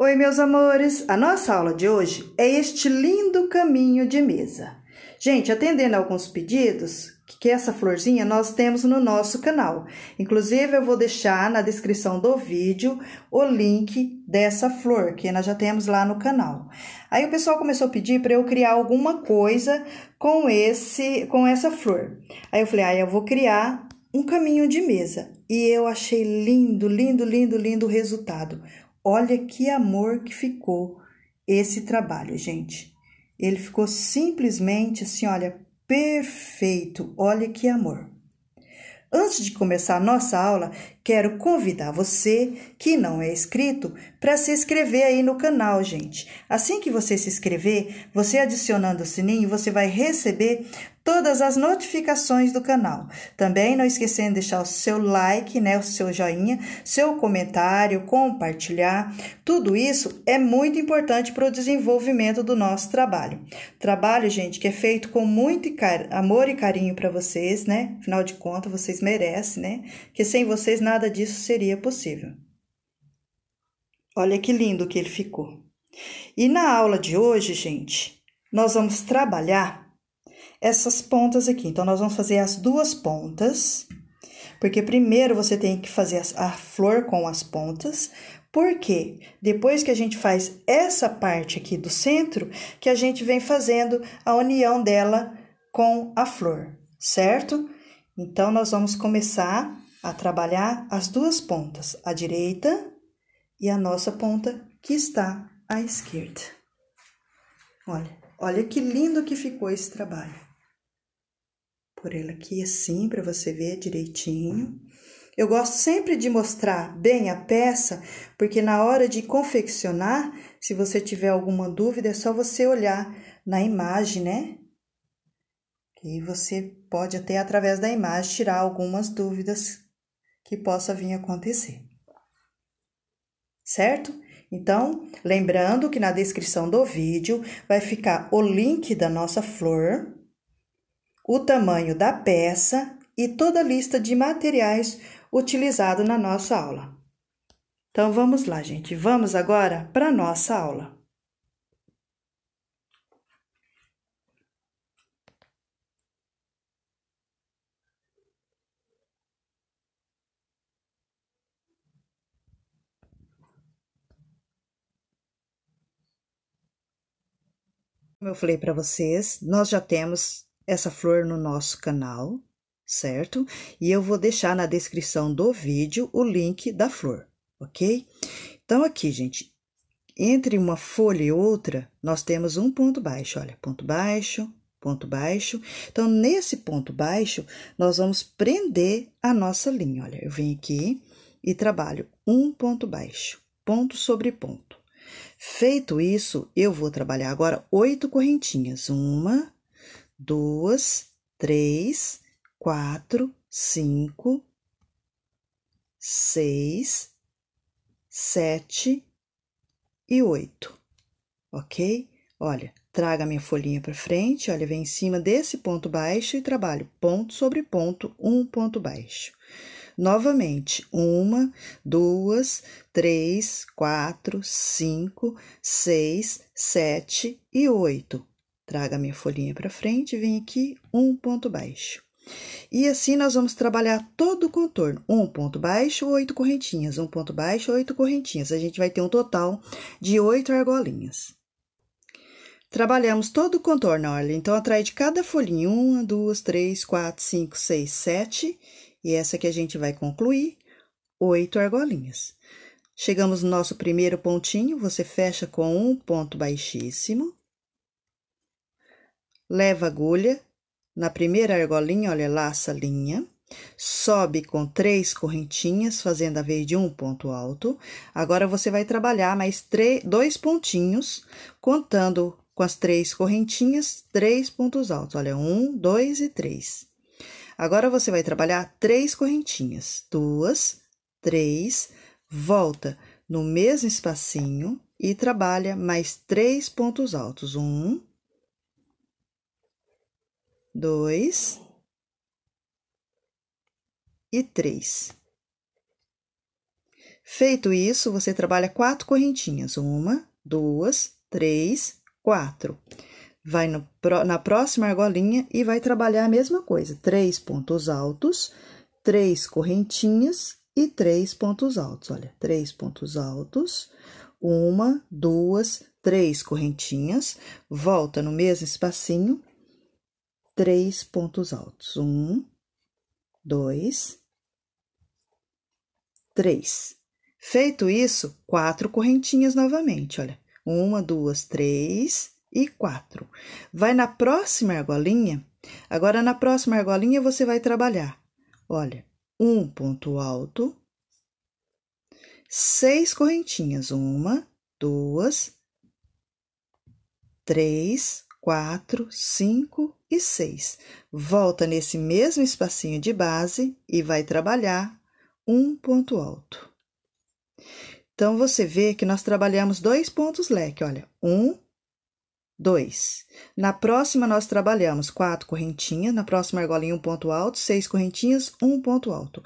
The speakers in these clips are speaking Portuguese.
Oi, meus amores! A nossa aula de hoje é este lindo caminho de mesa. Gente, atendendo a alguns pedidos, que essa florzinha nós temos no nosso canal. Inclusive, eu vou deixar na descrição do vídeo o link dessa flor, que nós já temos lá no canal. Aí o pessoal começou a pedir para eu criar alguma coisa com, esse, com essa flor. Aí eu falei, ah, eu vou criar um caminho de mesa. E eu achei lindo, lindo, lindo, lindo o resultado. Olha que amor que ficou esse trabalho, gente. Ele ficou simplesmente assim, olha, perfeito. Olha que amor. Antes de começar a nossa aula, Quero convidar você que não é inscrito para se inscrever aí no canal, gente. Assim que você se inscrever, você adicionando o sininho, você vai receber todas as notificações do canal. Também não esquecendo de deixar o seu like, né, o seu joinha, seu comentário, compartilhar. Tudo isso é muito importante para o desenvolvimento do nosso trabalho. Trabalho, gente, que é feito com muito amor e carinho para vocês, né? Afinal de contas, vocês merecem, né? Que sem vocês nada nada disso seria possível. Olha que lindo que ele ficou. E na aula de hoje, gente, nós vamos trabalhar essas pontas aqui. Então, nós vamos fazer as duas pontas, porque primeiro você tem que fazer a flor com as pontas, porque depois que a gente faz essa parte aqui do centro, que a gente vem fazendo a união dela com a flor, certo? Então, nós vamos começar a trabalhar as duas pontas, a direita e a nossa ponta que está à esquerda. Olha, olha que lindo que ficou esse trabalho. Por ele aqui assim, para você ver direitinho. Eu gosto sempre de mostrar bem a peça, porque na hora de confeccionar, se você tiver alguma dúvida, é só você olhar na imagem, né? E você pode até através da imagem tirar algumas dúvidas que possa vir acontecer. Certo? Então, lembrando que na descrição do vídeo vai ficar o link da nossa flor, o tamanho da peça e toda a lista de materiais utilizado na nossa aula. Então vamos lá, gente. Vamos agora para nossa aula. Como eu falei para vocês, nós já temos essa flor no nosso canal, certo? E eu vou deixar na descrição do vídeo o link da flor, ok? Então, aqui, gente, entre uma folha e outra, nós temos um ponto baixo, olha, ponto baixo, ponto baixo. Então, nesse ponto baixo, nós vamos prender a nossa linha, olha, eu venho aqui e trabalho um ponto baixo, ponto sobre ponto. Feito isso, eu vou trabalhar agora oito correntinhas. Uma, duas, três, quatro, cinco, seis, sete e oito, ok? Olha, traga minha folhinha para frente, olha, vem em cima desse ponto baixo e trabalho ponto sobre ponto, um ponto baixo. Novamente, uma, duas, três, quatro, cinco, seis, sete e oito. Traga minha folhinha para frente, vem aqui, um ponto baixo. E assim nós vamos trabalhar todo o contorno. Um ponto baixo, oito correntinhas. Um ponto baixo, oito correntinhas. A gente vai ter um total de oito argolinhas. Trabalhamos todo o contorno, olha. Então, atrás de cada folhinha uma, duas, três, quatro, cinco, seis, sete e essa que a gente vai concluir, oito argolinhas. Chegamos no nosso primeiro pontinho, você fecha com um ponto baixíssimo. Leva a agulha na primeira argolinha, olha, laça a linha. Sobe com três correntinhas, fazendo a vez de um ponto alto. Agora, você vai trabalhar mais três, dois pontinhos, contando com as três correntinhas, três pontos altos. Olha, um, dois e três. Agora você vai trabalhar três correntinhas, duas, três, volta no mesmo espacinho e trabalha mais três pontos altos, um, dois e três. Feito isso, você trabalha quatro correntinhas, uma, duas, três, quatro vai no, na próxima argolinha e vai trabalhar a mesma coisa: três pontos altos, três correntinhas e três pontos altos. Olha, três pontos altos, uma, duas, três correntinhas, volta no mesmo espacinho, três pontos altos: um, dois, três. Feito isso, quatro correntinhas novamente, olha. Uma, duas, três, e quatro. Vai na próxima argolinha. Agora, na próxima argolinha, você vai trabalhar. Olha, um ponto alto, seis correntinhas. Uma, duas, três, quatro, cinco e seis. Volta nesse mesmo espacinho de base e vai trabalhar um ponto alto. Então, você vê que nós trabalhamos dois pontos leque, olha, um 2. Na próxima, nós trabalhamos 4 correntinhas, na próxima argola em um ponto alto, 6 correntinhas, um ponto alto.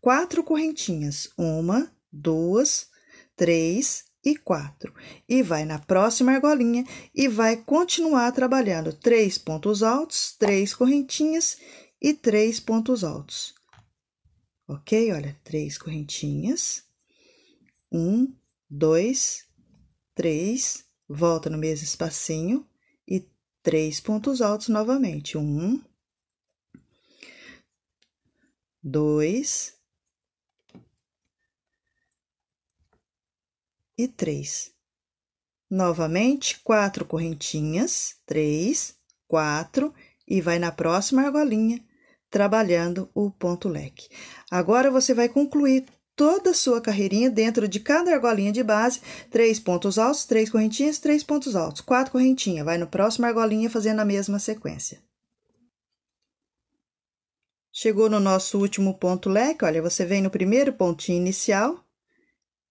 4 correntinhas, uma, duas, três e quatro. E vai na próxima argolinha e vai continuar trabalhando três pontos altos, três correntinhas e três pontos altos. Ok? Olha, três correntinhas, um, dois, três volta no mesmo espacinho e três pontos altos novamente. Um, dois e três. Novamente, quatro correntinhas, três, quatro, e vai na próxima argolinha, trabalhando o ponto leque. Agora, você vai concluir toda a sua carreirinha dentro de cada argolinha de base, três pontos altos, três correntinhas, três pontos altos, quatro correntinhas, vai no próximo argolinha fazendo a mesma sequência. Chegou no nosso último ponto leque, olha, você vem no primeiro pontinho inicial,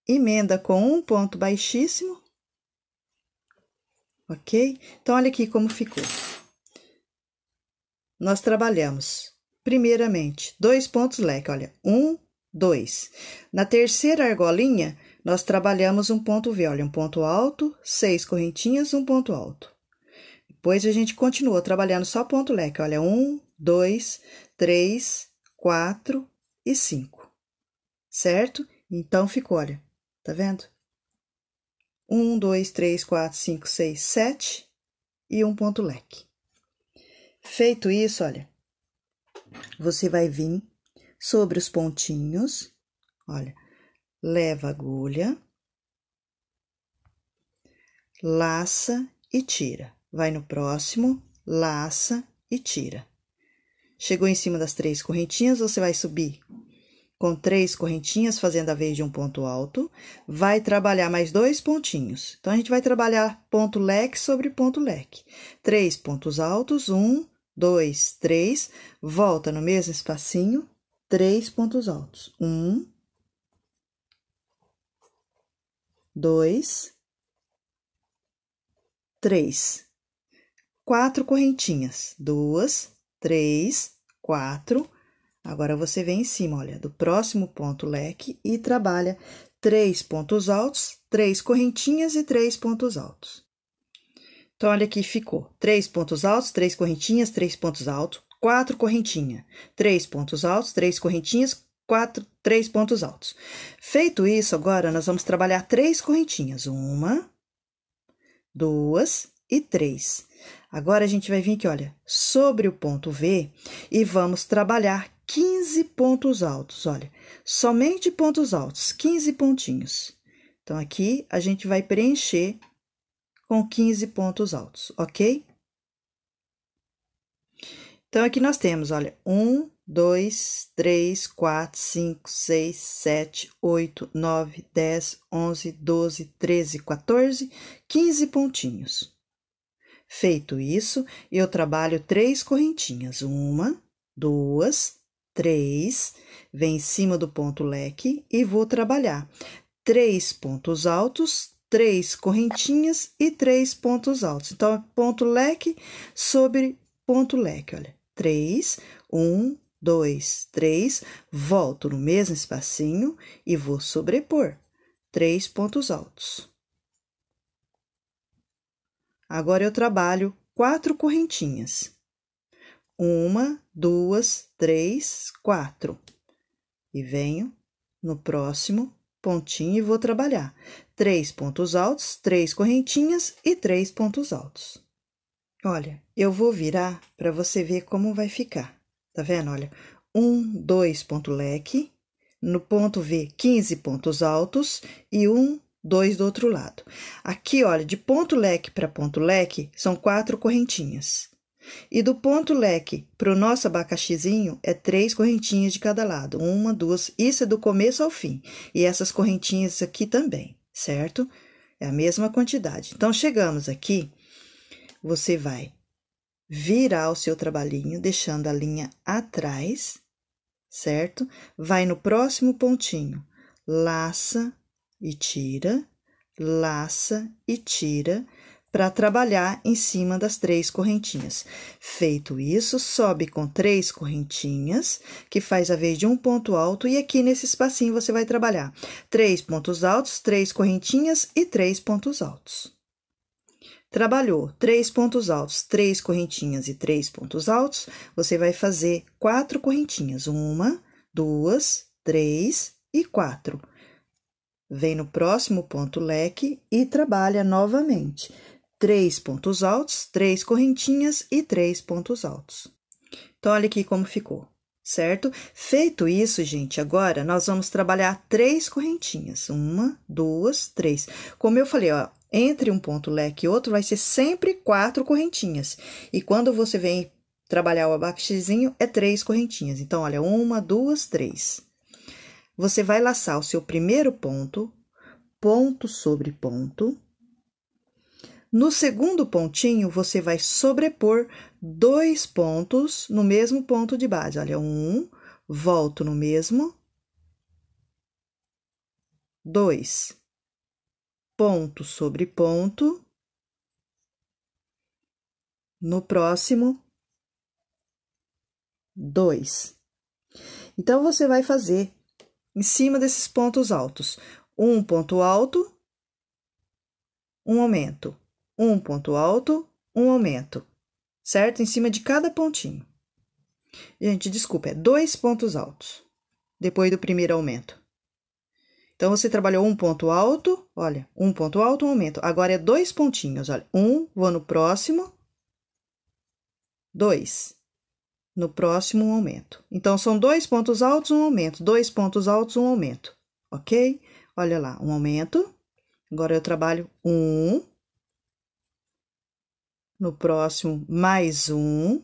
emenda com um ponto baixíssimo, ok? Então, olha aqui como ficou. Nós trabalhamos, primeiramente, dois pontos leque, olha, um 2. Na terceira argolinha, nós trabalhamos um ponto V, olha, um ponto alto, seis correntinhas, um ponto alto. Depois a gente continua trabalhando só ponto leque, olha, um, dois, três, quatro e cinco, certo? Então ficou, olha, tá vendo? Um, dois, três, quatro, cinco, seis, sete e um ponto leque. Feito isso, olha, você vai vir sobre os pontinhos. Olha, leva a agulha, laça e tira. Vai no próximo, laça e tira. Chegou em cima das três correntinhas, você vai subir com três correntinhas, fazendo a vez de um ponto alto, vai trabalhar mais dois pontinhos. Então, a gente vai trabalhar ponto leque sobre ponto leque. Três pontos altos, um, dois, três, volta no mesmo espacinho, três pontos altos. Um, dois, três. Quatro correntinhas. Duas, três, quatro. Agora você vem em cima, olha, do próximo ponto leque e trabalha três pontos altos, três correntinhas e três pontos altos. Então, olha aqui, ficou três pontos altos, três correntinhas, três pontos altos, quatro correntinhas, três pontos altos, três correntinhas, quatro, três pontos altos. Feito isso, agora nós vamos trabalhar três correntinhas, uma, duas e três. Agora a gente vai vir aqui, olha, sobre o ponto V e vamos trabalhar 15 pontos altos, olha, somente pontos altos, 15 pontinhos. Então, aqui a gente vai preencher com 15 pontos altos, ok? Então, aqui nós temos, olha, 1, 2, 3, 4, 5, 6, 7, 8, 9, 10, 11, 12, 13, 14, 15 pontinhos. Feito isso, eu trabalho três correntinhas. Uma, duas, três, vem em cima do ponto leque e vou trabalhar três pontos altos, três correntinhas e três pontos altos. Então, ponto leque sobre ponto leque, olha três, um, dois, três, volto no mesmo espacinho e vou sobrepor três pontos altos. Agora eu trabalho quatro correntinhas. Uma, duas, três, quatro. E venho no próximo pontinho e vou trabalhar três pontos altos, três correntinhas e três pontos altos. Olha, eu vou virar para você ver como vai ficar. Tá vendo? Olha, um, dois ponto leque, no ponto V, 15 pontos altos e um, dois do outro lado. Aqui, olha, de ponto leque para ponto leque, são quatro correntinhas. E do ponto leque para o nosso abacaxizinho, é três correntinhas de cada lado. Uma, duas, isso é do começo ao fim. E essas correntinhas aqui também, certo? É a mesma quantidade. Então, chegamos aqui você vai virar o seu trabalhinho, deixando a linha atrás, certo? Vai no próximo pontinho, laça e tira, laça e tira, para trabalhar em cima das três correntinhas. Feito isso, sobe com três correntinhas, que faz a vez de um ponto alto, e aqui nesse espacinho você vai trabalhar três pontos altos, três correntinhas e três pontos altos. Trabalhou três pontos altos, três correntinhas e três pontos altos, você vai fazer quatro correntinhas: uma, duas, três e quatro. Vem no próximo ponto leque e trabalha novamente. Três pontos altos, três correntinhas e três pontos altos. Então, olha aqui como ficou, certo? Feito isso, gente, agora nós vamos trabalhar três correntinhas. Uma, duas, três. Como eu falei, ó, entre um ponto leque e outro vai ser sempre quatro correntinhas. E quando você vem trabalhar o abacaxizinho, é três correntinhas. Então, olha, uma, duas, três. Você vai laçar o seu primeiro ponto, ponto sobre ponto. No segundo pontinho, você vai sobrepor dois pontos no mesmo ponto de base. Olha, um, volto no mesmo, dois ponto sobre ponto. No próximo, dois. Então, você vai fazer em cima desses pontos altos. Um ponto alto, um aumento. Um ponto alto, um aumento. Certo? Em cima de cada pontinho. Gente, desculpa, é dois pontos altos depois do primeiro aumento. Então, você trabalhou um ponto alto, olha, um ponto alto, um aumento. Agora é dois pontinhos, olha. Um, vou no próximo. Dois. No próximo, um aumento. Então, são dois pontos altos, um aumento. Dois pontos altos, um aumento. Ok? Olha lá, um aumento. Agora, eu trabalho um. No próximo, mais um.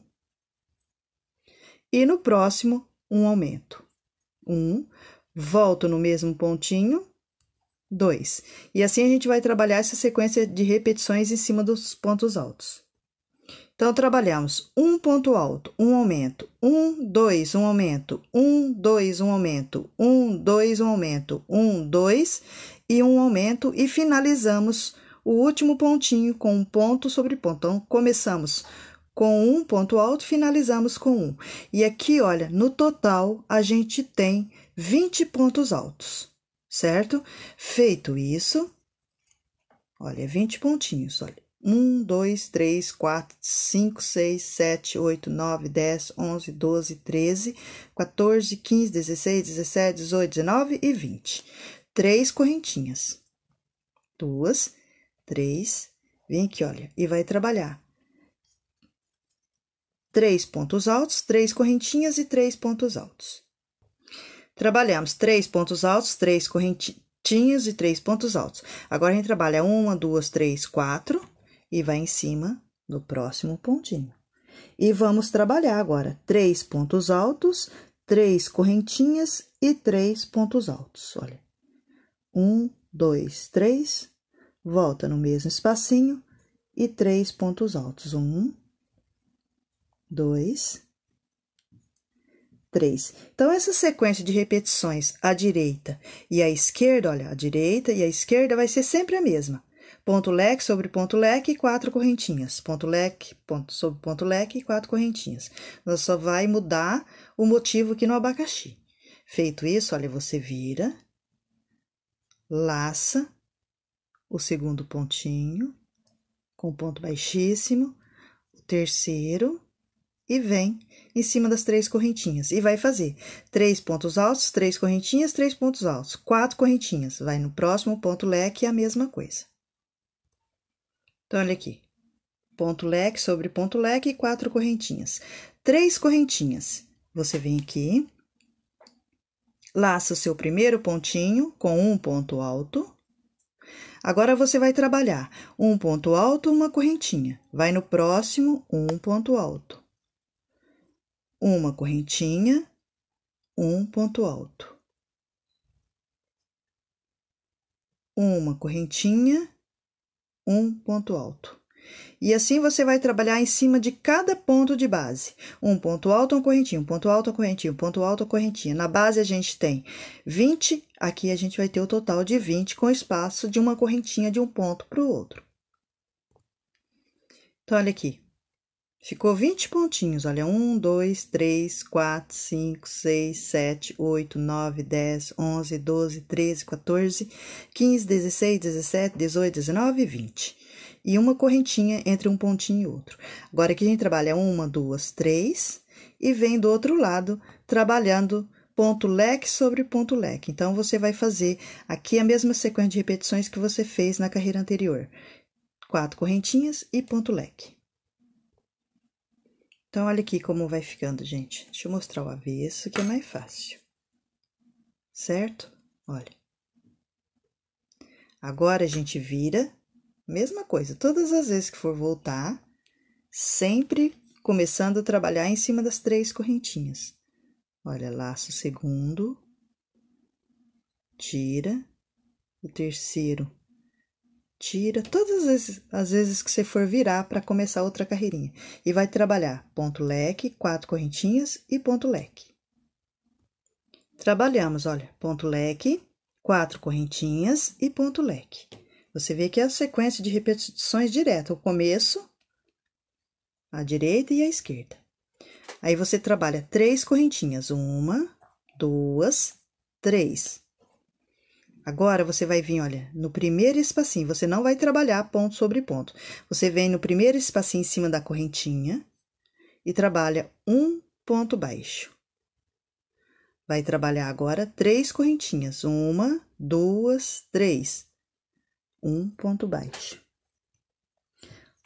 E no próximo, um aumento. Um volto no mesmo pontinho, 2. E assim a gente vai trabalhar essa sequência de repetições em cima dos pontos altos. Então, trabalhamos um ponto alto, um aumento, um, dois, um aumento, um, dois, um aumento, um, dois, um aumento, um, dois e um aumento, e finalizamos o último pontinho com um ponto sobre ponto. Então, começamos com um ponto alto, finalizamos com um. E aqui, olha, no total a gente tem 20 pontos altos, certo? Feito isso, olha, 20 pontinhos, olha. 1, 2, 3, 4, 5, 6, 7, 8, 9, 10, 11, 12, 13, 14, 15, 16, 17, 18, 19 e 20. Três correntinhas. Duas, três, vem aqui, olha, e vai trabalhar. Três pontos altos, três correntinhas e três pontos altos. Trabalhamos três pontos altos, três correntinhas e três pontos altos. Agora, a gente trabalha uma, duas, três, quatro e vai em cima do próximo pontinho. E vamos trabalhar agora três pontos altos, três correntinhas e três pontos altos. Olha, um, dois, três, volta no mesmo espacinho e três pontos altos. Um, dois, 3. Então, essa sequência de repetições à direita e à esquerda, olha, à direita e à esquerda vai ser sempre a mesma. Ponto leque sobre ponto leque e quatro correntinhas. Ponto leque ponto sobre ponto leque e quatro correntinhas. Nós só vai mudar o motivo aqui no abacaxi. Feito isso, olha, você vira, laça o segundo pontinho com ponto baixíssimo, o terceiro, e vem em cima das três correntinhas e vai fazer três pontos altos, três correntinhas, três pontos altos, quatro correntinhas. Vai no próximo ponto leque é a mesma coisa. Então, olha aqui. Ponto leque sobre ponto leque e quatro correntinhas. Três correntinhas. Você vem aqui, laça o seu primeiro pontinho com um ponto alto. Agora você vai trabalhar um ponto alto, uma correntinha. Vai no próximo, um ponto alto uma correntinha, um ponto alto. Uma correntinha, um ponto alto. E assim você vai trabalhar em cima de cada ponto de base. Um ponto alto, uma correntinha, um ponto alto, uma correntinha, um ponto alto, uma correntinha. Na base a gente tem 20, aqui a gente vai ter o total de 20 com espaço de uma correntinha de um ponto para o outro. Então, olha aqui, Ficou 20 pontinhos, olha, 1, 2, 3, 4, 5, 6, 7, 8, 9, 10, 11, 12, 13, 14, 15, 16, 17, 18, 19 20. E uma correntinha entre um pontinho e outro. Agora, aqui a gente trabalha uma, duas, três, e vem do outro lado, trabalhando ponto leque sobre ponto leque. Então, você vai fazer aqui a mesma sequência de repetições que você fez na carreira anterior. Quatro correntinhas e ponto leque. Então, olha aqui como vai ficando, gente. Deixa eu mostrar o avesso, que é mais fácil. Certo? Olha. Agora, a gente vira. Mesma coisa, todas as vezes que for voltar, sempre começando a trabalhar em cima das três correntinhas. Olha, laço o segundo, tira, o terceiro Tira todas as, as vezes que você for virar para começar outra carreirinha. E vai trabalhar ponto leque, quatro correntinhas e ponto leque. Trabalhamos, olha, ponto leque, quatro correntinhas e ponto leque. Você vê que é a sequência de repetições direta, o começo, a direita e a esquerda. Aí você trabalha três correntinhas, uma, duas, três. Agora você vai vir, olha, no primeiro espacinho, você não vai trabalhar ponto sobre ponto. Você vem no primeiro espacinho em cima da correntinha e trabalha um ponto baixo. Vai trabalhar agora três correntinhas. Uma, duas, três. Um ponto baixo.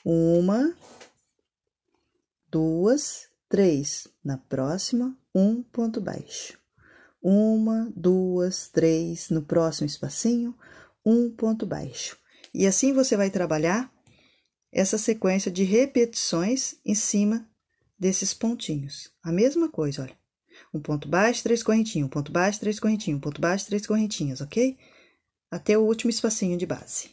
Uma, duas, três. Na próxima, um ponto baixo uma, duas, três, no próximo espacinho, um ponto baixo. E assim você vai trabalhar essa sequência de repetições em cima desses pontinhos. A mesma coisa, olha. Um ponto baixo, três correntinhas, um ponto baixo, três correntinhas, um ponto baixo, três correntinhas, ok? Até o último espacinho de base.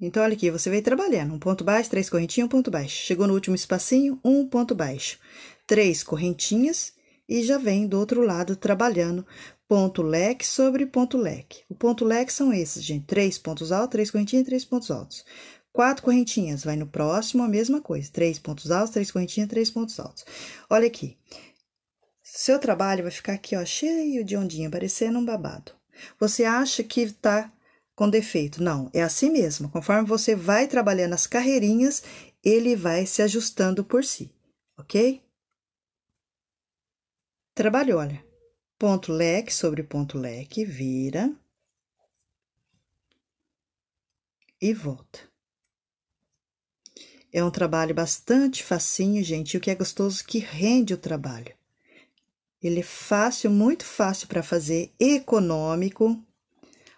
Então, olha aqui, você veio trabalhando. Um ponto baixo, três correntinhas, um ponto baixo. Chegou no último espacinho, um ponto baixo. Três correntinhas e já vem do outro lado trabalhando ponto leque sobre ponto leque. O ponto leque são esses, gente: três pontos altos, três correntinhas, três pontos altos. Quatro correntinhas, vai no próximo, a mesma coisa. Três pontos altos, três correntinhas, três pontos altos. Olha aqui. Seu trabalho vai ficar aqui, ó, cheio de ondinha, parecendo um babado. Você acha que tá com defeito? Não, é assim mesmo. Conforme você vai trabalhando as carreirinhas, ele vai se ajustando por si, ok? trabalho, olha. Ponto leque sobre ponto leque, vira e volta. É um trabalho bastante facinho, gente, o que é gostoso que rende o trabalho. Ele é fácil, muito fácil para fazer, econômico.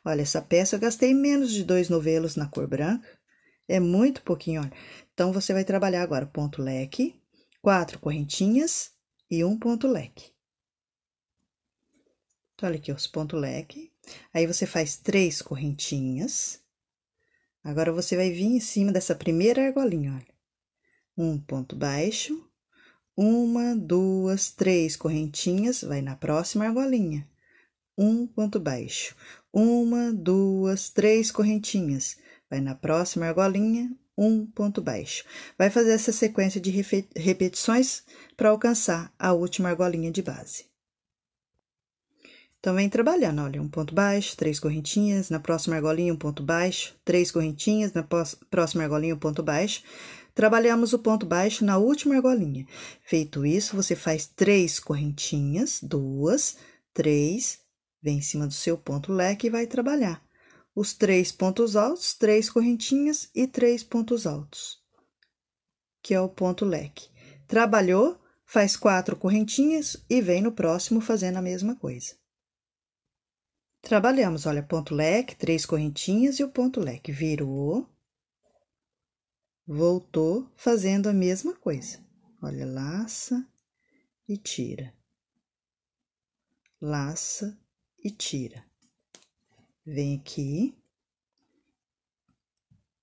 Olha, essa peça eu gastei menos de dois novelos na cor branca. É muito pouquinho, olha. Então, você vai trabalhar agora ponto leque, quatro correntinhas e um ponto leque. Então, olha aqui, os pontos leque. Aí, você faz três correntinhas. Agora, você vai vir em cima dessa primeira argolinha, olha. Um ponto baixo, uma, duas, três correntinhas, vai na próxima argolinha. Um ponto baixo, uma, duas, três correntinhas, vai na próxima argolinha, um ponto baixo. Vai fazer essa sequência de repetições para alcançar a última argolinha de base. Então vem trabalhando, olha, um ponto baixo, três correntinhas, na próxima argolinha um ponto baixo, três correntinhas, na próxima argolinha um ponto baixo. Trabalhamos o ponto baixo na última argolinha. Feito isso, você faz três correntinhas, duas, três, vem em cima do seu ponto leque e vai trabalhar. Os três pontos altos, três correntinhas e três pontos altos, que é o ponto leque. Trabalhou, faz quatro correntinhas e vem no próximo fazendo a mesma coisa. Trabalhamos, olha, ponto leque, três correntinhas e o ponto leque. Virou, voltou, fazendo a mesma coisa. Olha, laça e tira. Laça e tira. Vem aqui.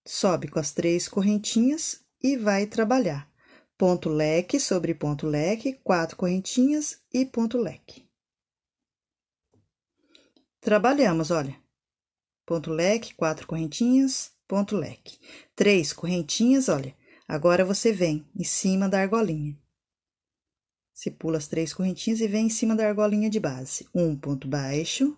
Sobe com as três correntinhas e vai trabalhar. Ponto leque sobre ponto leque, quatro correntinhas e ponto leque. Trabalhamos, olha. Ponto leque, quatro correntinhas, ponto leque. Três correntinhas, olha. Agora você vem em cima da argolinha. Você pula as três correntinhas e vem em cima da argolinha de base. Um ponto baixo,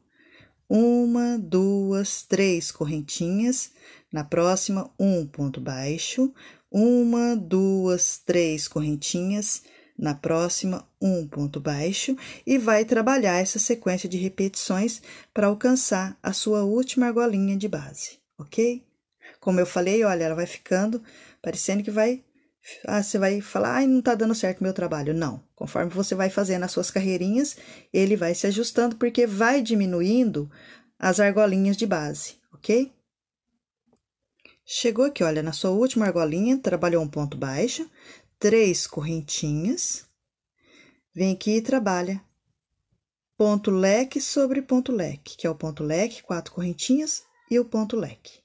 uma, duas, três correntinhas. Na próxima, um ponto baixo, uma, duas, três correntinhas na próxima um ponto baixo e vai trabalhar essa sequência de repetições para alcançar a sua última argolinha de base, ok? Como eu falei, olha, ela vai ficando parecendo que vai. Ah, você vai falar, ai, não tá dando certo meu trabalho. Não. Conforme você vai fazendo as suas carreirinhas, ele vai se ajustando porque vai diminuindo as argolinhas de base, ok? Chegou aqui, olha, na sua última argolinha, trabalhou um ponto baixo, três correntinhas, vem aqui e trabalha ponto leque sobre ponto leque, que é o ponto leque, quatro correntinhas e o ponto leque.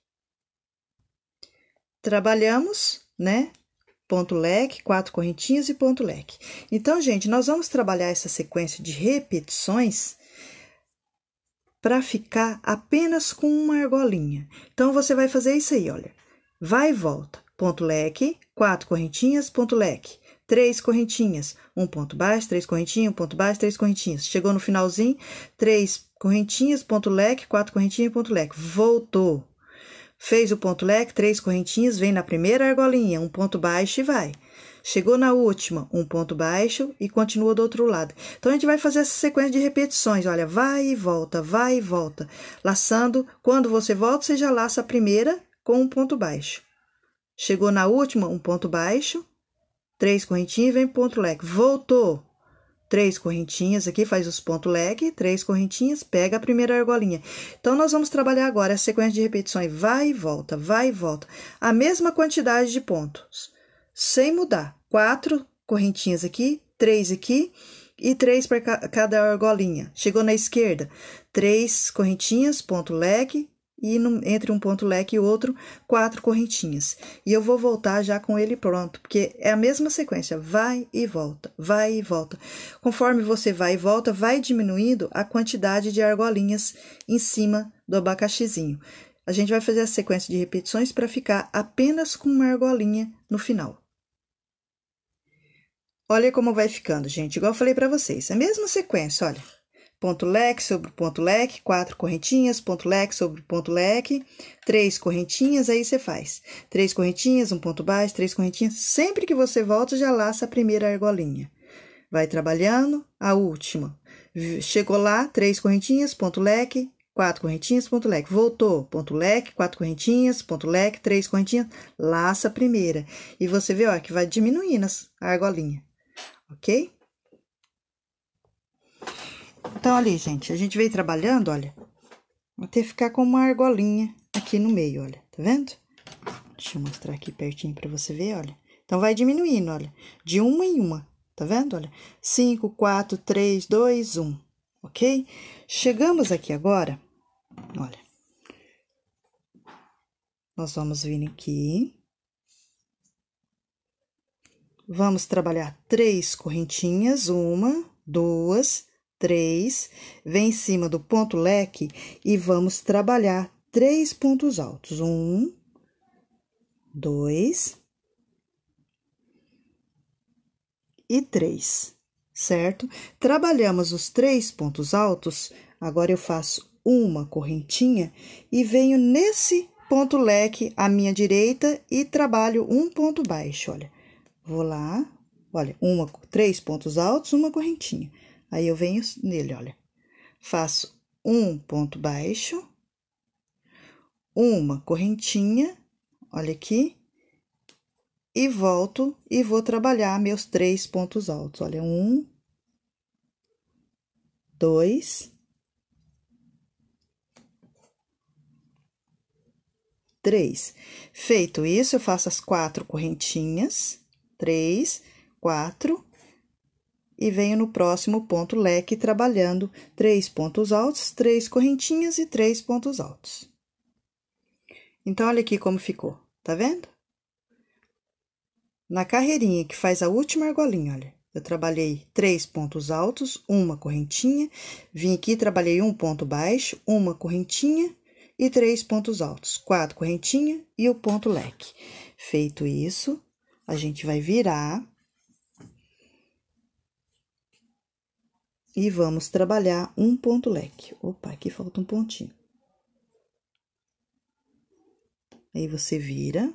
Trabalhamos, né? Ponto leque, quatro correntinhas e ponto leque. Então, gente, nós vamos trabalhar essa sequência de repetições para ficar apenas com uma argolinha. Então, você vai fazer isso aí, olha. Vai e volta ponto leque, quatro correntinhas, ponto leque, três correntinhas, um ponto baixo, três correntinhas, um ponto baixo, três correntinhas. Chegou no finalzinho, três correntinhas, ponto leque, quatro correntinhas, ponto leque. Voltou. Fez o ponto leque, três correntinhas, vem na primeira argolinha, um ponto baixo e vai. Chegou na última, um ponto baixo e continua do outro lado. Então a gente vai fazer essa sequência de repetições. Olha, vai e volta, vai e volta, laçando. Quando você volta, você já laça a primeira com um ponto baixo. Chegou na última, um ponto baixo, três correntinhas, vem ponto leque. Voltou, três correntinhas aqui, faz os ponto leque, três correntinhas, pega a primeira argolinha. Então, nós vamos trabalhar agora a sequência de repetições, vai e volta, vai e volta. A mesma quantidade de pontos, sem mudar. Quatro correntinhas aqui, três aqui e três para cada argolinha. Chegou na esquerda, três correntinhas, ponto leg e no, entre um ponto leque e outro, quatro correntinhas. E eu vou voltar já com ele pronto, porque é a mesma sequência, vai e volta, vai e volta. Conforme você vai e volta, vai diminuindo a quantidade de argolinhas em cima do abacaxizinho. A gente vai fazer a sequência de repetições para ficar apenas com uma argolinha no final. Olha como vai ficando, gente. Igual eu falei para vocês, é a mesma sequência, olha ponto leque sobre ponto leque, quatro correntinhas, ponto leque sobre ponto leque, três correntinhas, aí você faz três correntinhas, um ponto baixo, três correntinhas. Sempre que você volta, já laça a primeira argolinha. Vai trabalhando a última. Chegou lá, três correntinhas, ponto leque, quatro correntinhas, ponto leque. Voltou, ponto leque, quatro correntinhas, ponto leque, três correntinhas, laça a primeira. E você vê, ó, que vai diminuindo a argolinha, ok? Então, ali, gente, a gente veio trabalhando, olha. até ficar com uma argolinha aqui no meio, olha. Tá vendo? Deixa eu mostrar aqui pertinho pra você ver, olha. Então, vai diminuindo, olha. De uma em uma. Tá vendo? Olha. 5, 4, 3, 2, 1. Ok? Chegamos aqui agora. Olha. Nós vamos vir aqui. Vamos trabalhar três correntinhas. Uma, duas, 3, vem em cima do ponto leque e vamos trabalhar três pontos altos. Um, dois e três, certo? Trabalhamos os três pontos altos, agora eu faço uma correntinha e venho nesse ponto leque à minha direita e trabalho um ponto baixo, olha. Vou lá, olha, uma, três pontos altos, uma correntinha Aí eu venho nele, olha. Faço um ponto baixo, uma correntinha, olha aqui, e volto e vou trabalhar meus três pontos altos. Olha, um, dois, três. Feito isso, eu faço as quatro correntinhas, três, quatro, e venho no próximo ponto leque trabalhando três pontos altos, três correntinhas e três pontos altos. Então, olha aqui como ficou, tá vendo? Na carreirinha que faz a última argolinha, olha, eu trabalhei três pontos altos, uma correntinha, vim aqui trabalhei um ponto baixo, uma correntinha e três pontos altos, quatro correntinha e o ponto leque. Feito isso, a gente vai virar e vamos trabalhar um ponto leque. Opa, aqui falta um pontinho. Aí você vira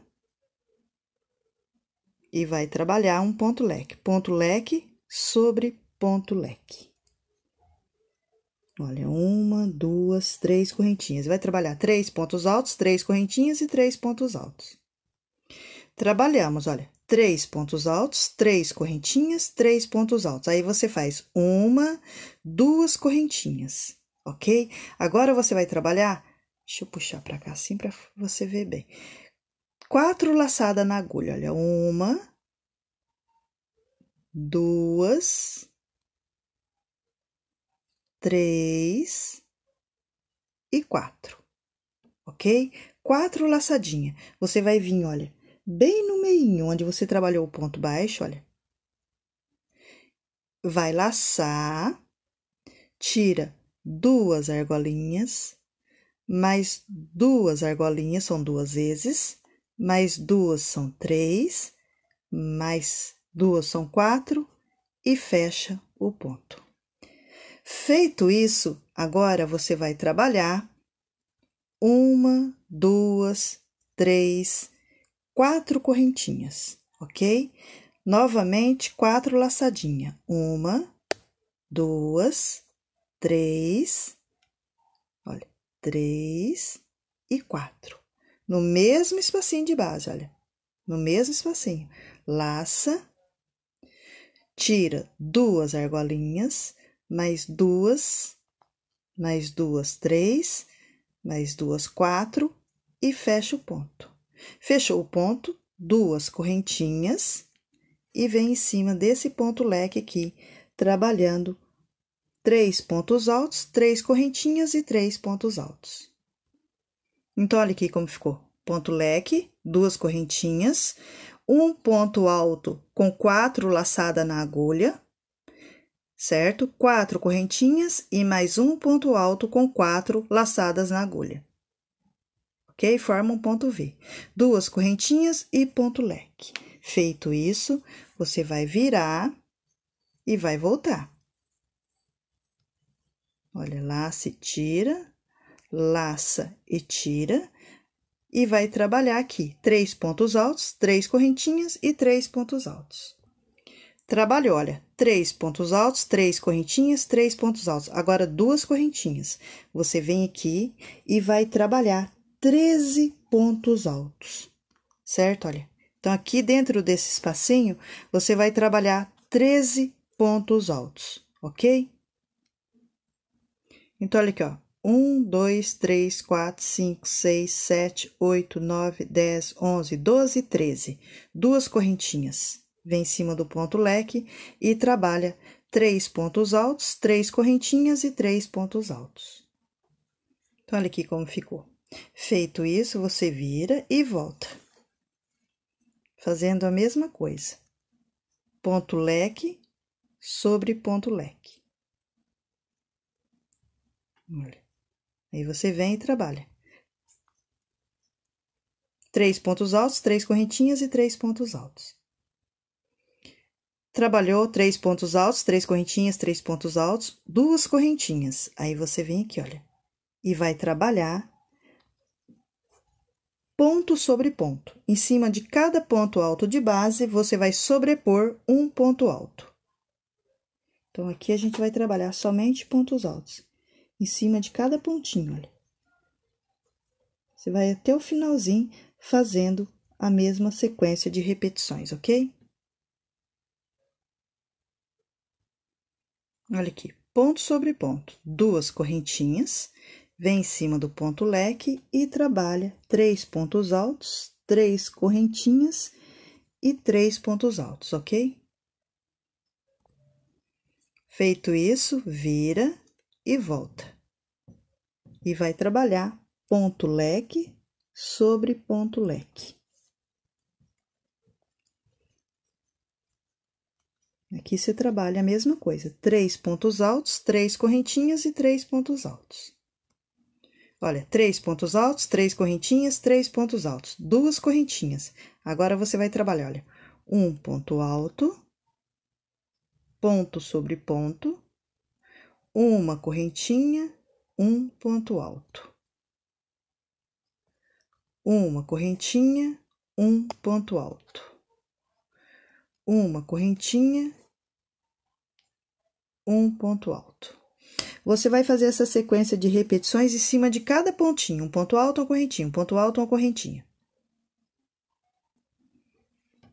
e vai trabalhar um ponto leque. Ponto leque sobre ponto leque. Olha, uma, duas, três correntinhas. Vai trabalhar três pontos altos, três correntinhas e três pontos altos. Trabalhamos, olha, três pontos altos, três correntinhas, três pontos altos. Aí você faz uma, duas correntinhas, ok? Agora você vai trabalhar, deixa eu puxar para cá assim para você ver bem. Quatro laçadas na agulha, olha, uma, duas, três e quatro, ok? Quatro laçadinha. Você vai vir, olha, bem no meio onde você trabalhou o ponto baixo, olha. Vai laçar, tira duas argolinhas, mais duas argolinhas são duas vezes, mais duas são três, mais duas são quatro e fecha o ponto. Feito isso, agora você vai trabalhar uma, duas, três, quatro correntinhas, ok? Novamente, quatro laçadinha. Uma, duas, três, olha, três e quatro. No mesmo espacinho de base, olha, no mesmo espacinho. Laça, tira duas argolinhas, mais duas, mais duas, três, mais duas, quatro e fecha o ponto. Fechou o ponto, duas correntinhas e vem em cima desse ponto leque aqui, trabalhando três pontos altos, três correntinhas e três pontos altos. Então, olha aqui como ficou. Ponto leque, duas correntinhas, um ponto alto com quatro laçada na agulha, certo? Quatro correntinhas e mais um ponto alto com quatro laçadas na agulha ok? Forma um ponto V, duas correntinhas e ponto leque. Feito isso, você vai virar e vai voltar. Olha, laça tira, laça e tira, e vai trabalhar aqui três pontos altos, três correntinhas e três pontos altos. Trabalho, olha, três pontos altos, três correntinhas, três pontos altos. Agora, duas correntinhas. Você vem aqui e vai trabalhar 13 pontos altos, certo? Olha, então aqui dentro desse espacinho, você vai trabalhar 13 pontos altos, ok? Então, olha aqui, ó. 1, 2, 3, 4, 5, 6, 7, 8, 9, 10, 11, 12, 13. Duas correntinhas. Vem em cima do ponto leque e trabalha três pontos altos, três correntinhas e três pontos altos. Então, olha aqui como ficou. Feito isso, você vira e volta, fazendo a mesma coisa. Ponto leque sobre ponto leque. Olha. Aí você vem e trabalha. Três pontos altos, três correntinhas e três pontos altos. Trabalhou três pontos altos, três correntinhas, três pontos altos, duas correntinhas. Aí você vem aqui, olha, e vai trabalhar ponto sobre ponto. Em cima de cada ponto alto de base, você vai sobrepor um ponto alto. Então, aqui a gente vai trabalhar somente pontos altos. Em cima de cada pontinho, olha. Você vai até o finalzinho fazendo a mesma sequência de repetições, ok? Olha aqui, ponto sobre ponto, duas correntinhas Vem em cima do ponto leque e trabalha três pontos altos, três correntinhas e três pontos altos, ok? Feito isso, vira e volta. E vai trabalhar ponto leque sobre ponto leque. Aqui você trabalha a mesma coisa, três pontos altos, três correntinhas e três pontos altos. Olha, três pontos altos, três correntinhas, três pontos altos, duas correntinhas. Agora, você vai trabalhar, olha, um ponto alto, ponto sobre ponto, uma correntinha, um ponto alto. Uma correntinha, um ponto alto. Uma correntinha, um ponto alto você vai fazer essa sequência de repetições em cima de cada pontinho, um ponto alto, uma correntinha, um ponto alto, uma correntinha.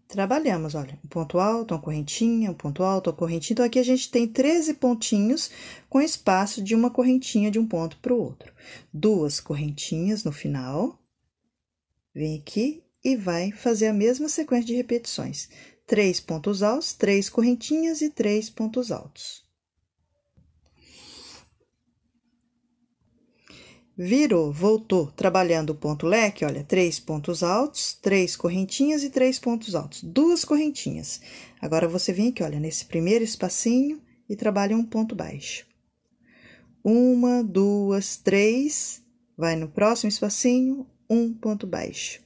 Trabalhamos, olha, um ponto alto, uma correntinha, um ponto alto, uma correntinha. Então, aqui a gente tem 13 pontinhos com espaço de uma correntinha de um ponto para o outro. Duas correntinhas no final. Vem aqui e vai fazer a mesma sequência de repetições. Três pontos altos, três correntinhas e três pontos altos. Virou, voltou, trabalhando o ponto leque, olha, três pontos altos, três correntinhas e três pontos altos, duas correntinhas. Agora você vem aqui, olha, nesse primeiro espacinho e trabalha um ponto baixo. Uma, duas, três, vai no próximo espacinho, um ponto baixo.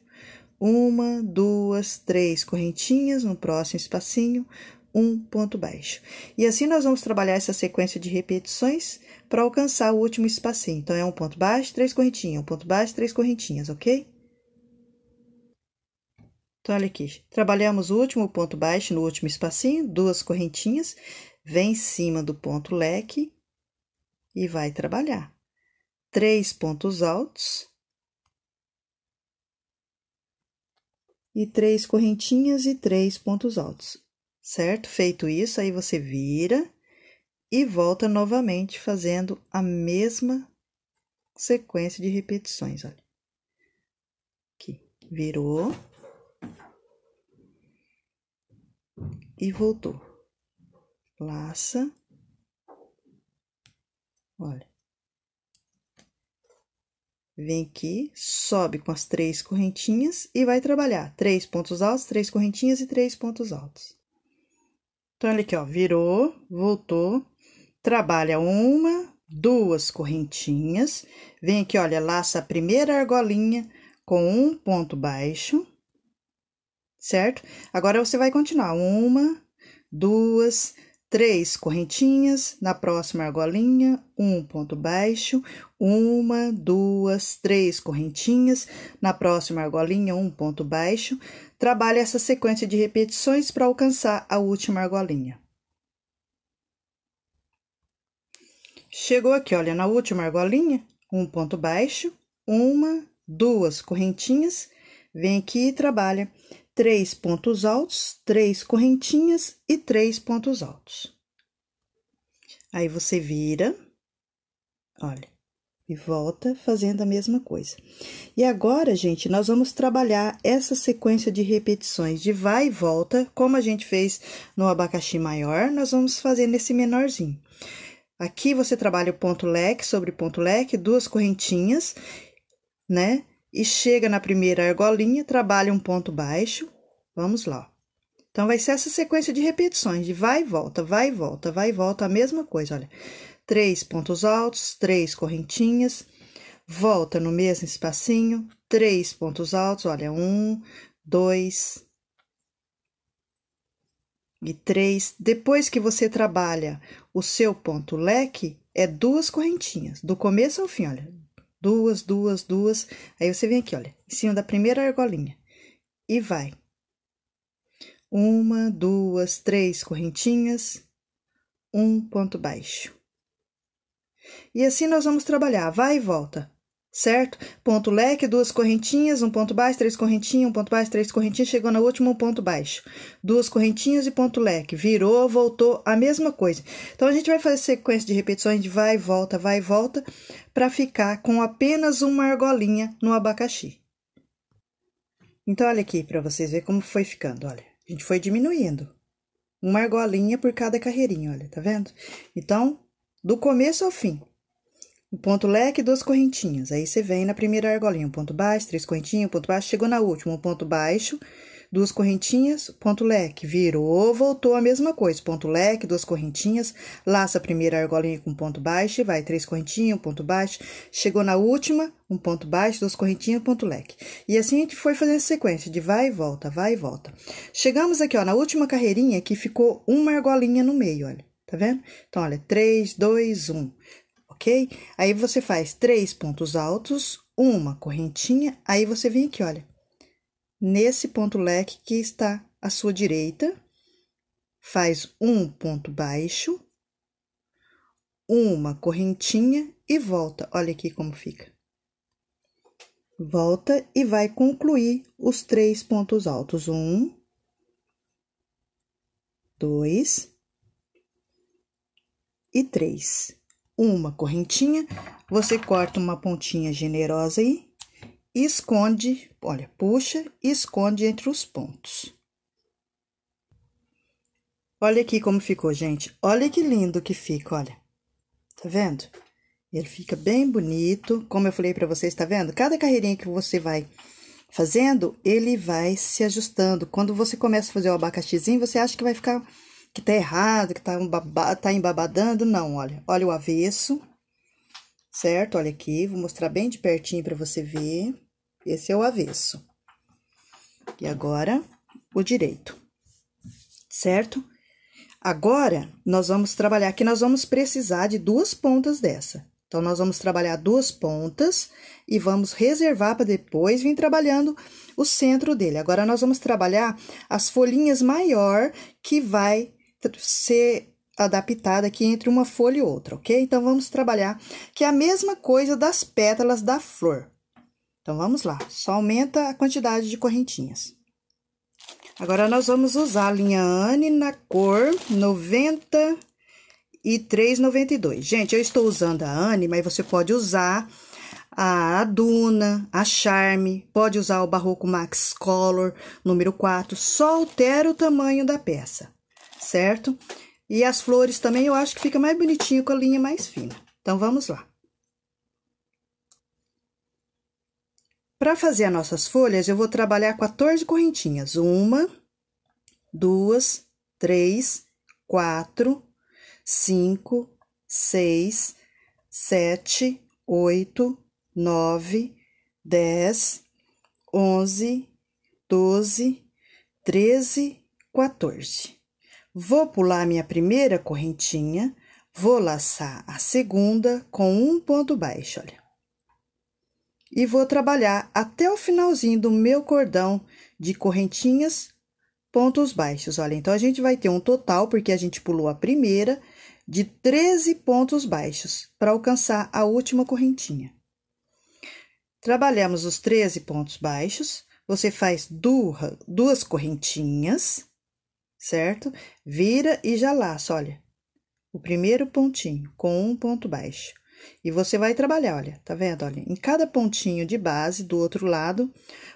Uma, duas, três correntinhas no próximo espacinho, um ponto baixo. E assim nós vamos trabalhar essa sequência de repetições para alcançar o último espacinho. Então, é um ponto baixo, três correntinhas, um ponto baixo, três correntinhas, ok? Então, olha aqui, trabalhamos o último ponto baixo no último espacinho, duas correntinhas, vem em cima do ponto leque e vai trabalhar. Três pontos altos e três correntinhas e três pontos altos certo? Feito isso, aí você vira e volta novamente fazendo a mesma sequência de repetições, olha. Aqui, virou e voltou. Laça. Olha. Vem aqui, sobe com as três correntinhas e vai trabalhar. Três pontos altos, três correntinhas e três pontos altos. Então, olha aqui, ó, virou, voltou, trabalha uma, duas correntinhas, vem aqui, olha, laça a primeira argolinha com um ponto baixo, certo? Agora, você vai continuar, uma, duas, três correntinhas, na próxima argolinha, um ponto baixo, uma, duas, três correntinhas, na próxima argolinha, um ponto baixo. Trabalhe essa sequência de repetições para alcançar a última argolinha. Chegou aqui, olha, na última argolinha, um ponto baixo, uma, duas correntinhas, vem aqui e trabalha três pontos altos, três correntinhas e três pontos altos. Aí você vira, olha, e volta fazendo a mesma coisa. E agora, gente, nós vamos trabalhar essa sequência de repetições de vai e volta, como a gente fez no abacaxi maior, nós vamos fazer nesse menorzinho. Aqui você trabalha o ponto leque sobre ponto leque, duas correntinhas, né? e chega na primeira argolinha, trabalha um ponto baixo. Vamos lá. Então, vai ser essa sequência de repetições, de vai e volta, vai e volta, vai e volta, a mesma coisa, olha. Três pontos altos, três correntinhas, volta no mesmo espacinho, três pontos altos, olha, um, dois e três. Depois que você trabalha o seu ponto leque, é duas correntinhas, do começo ao fim, olha, duas, duas, duas. Aí você vem aqui, olha, em cima da primeira argolinha e vai. Uma, duas, três correntinhas, um ponto baixo. E assim nós vamos trabalhar, vai e volta certo? Ponto leque, duas correntinhas, um ponto baixo, três correntinhas, um ponto baixo, três correntinhas, chegou na última, um ponto baixo. Duas correntinhas e ponto leque. Virou, voltou, a mesma coisa. Então, a gente vai fazer sequência de repetições de vai e volta, vai e volta, para ficar com apenas uma argolinha no abacaxi. Então, olha aqui para vocês verem como foi ficando, olha. A gente foi diminuindo. Uma argolinha por cada carreirinho, olha, tá vendo? Então, do começo ao fim ponto leque, duas correntinhas. Aí você vem na primeira argolinha, um ponto baixo, três correntinhas, um ponto baixo, chegou na última, um ponto baixo, duas correntinhas, ponto leque, virou, voltou a mesma coisa, ponto leque, duas correntinhas, laça a primeira argolinha com ponto baixo, vai três correntinhas, um ponto baixo, chegou na última, um ponto baixo, duas correntinhas, ponto leque. E assim a gente foi fazendo sequência de vai e volta, vai e volta. Chegamos aqui, ó, na última carreirinha que ficou uma argolinha no meio, olha. Tá vendo? Então, olha, três, dois, um ok? Aí você faz três pontos altos, uma correntinha, aí você vem aqui, olha, nesse ponto leque que está à sua direita, faz um ponto baixo, uma correntinha e volta. Olha aqui como fica. Volta e vai concluir os três pontos altos. Um, dois e três uma correntinha, você corta uma pontinha generosa aí, esconde, olha, puxa e esconde entre os pontos. Olha aqui como ficou, gente. Olha que lindo que fica, olha. Tá vendo? Ele fica bem bonito. Como eu falei para vocês, tá vendo? Cada carreirinha que você vai fazendo, ele vai se ajustando. Quando você começa a fazer o abacaxizinho, você acha que vai ficar que tá errado, que tá, um baba, tá embabadando. Não, olha. Olha o avesso, certo? Olha aqui, vou mostrar bem de pertinho para você ver. Esse é o avesso. E agora, o direito, certo? Agora, nós vamos trabalhar aqui, nós vamos precisar de duas pontas dessa. Então, nós vamos trabalhar duas pontas e vamos reservar para depois vir trabalhando o centro dele. Agora, nós vamos trabalhar as folhinhas maior que vai ser adaptada aqui entre uma folha e outra, ok? Então, vamos trabalhar, que é a mesma coisa das pétalas da flor. Então, vamos lá, só aumenta a quantidade de correntinhas. Agora, nós vamos usar a linha Anne na cor 9392. e Gente, eu estou usando a Anne, mas você pode usar a Duna, a Charme, pode usar o Barroco Max Color número 4, só altera o tamanho da peça certo? E as flores também eu acho que fica mais bonitinho com a linha mais fina. Então, vamos lá. Para fazer as nossas folhas, eu vou trabalhar 14 correntinhas. Uma, duas, três, quatro, cinco, seis, sete, oito, nove, dez, onze, doze, treze, quatorze. Vou pular minha primeira correntinha, vou laçar a segunda com um ponto baixo, olha. E vou trabalhar até o finalzinho do meu cordão de correntinhas, pontos baixos, olha. Então, a gente vai ter um total, porque a gente pulou a primeira, de 13 pontos baixos para alcançar a última correntinha. Trabalhamos os 13 pontos baixos, você faz duas, duas correntinhas certo? Vira e já laça, olha, o primeiro pontinho com um ponto baixo. E você vai trabalhar, olha, tá vendo? Olha, em cada pontinho de base do outro lado,